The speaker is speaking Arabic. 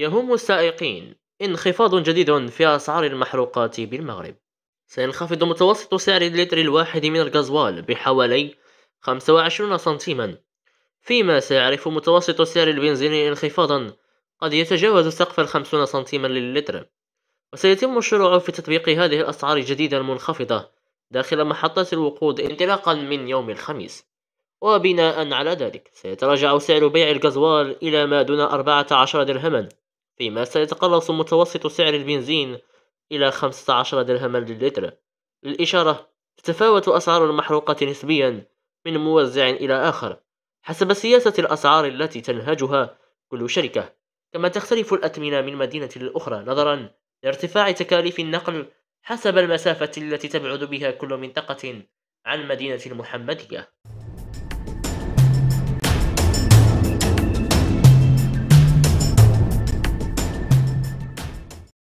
يهم السائقين انخفاض جديد في أسعار المحروقات بالمغرب سينخفض متوسط سعر اللتر الواحد من الغزوال بحوالي 25 سنتيما فيما سيعرف متوسط سعر البنزين انخفاضا قد يتجاوز سقف الخمسون سنتيما للتر وسيتم الشروع في تطبيق هذه الأسعار الجديدة المنخفضة داخل محطات الوقود انطلاقا من يوم الخميس وبناء على ذلك سيتراجع سعر بيع الغزوال إلى ما دون 14 درهما فيما سيتقلص متوسط سعر البنزين إلى 15 درهما للتر للإشارة تتفاوت أسعار المحروقة نسبيا من موزع إلى آخر حسب سياسة الأسعار التي تنهجها كل شركة كما تختلف الأثمنة من مدينة لأخرى نظرا لارتفاع تكاليف النقل حسب المسافة التي تبعد بها كل منطقة عن مدينة المحمدية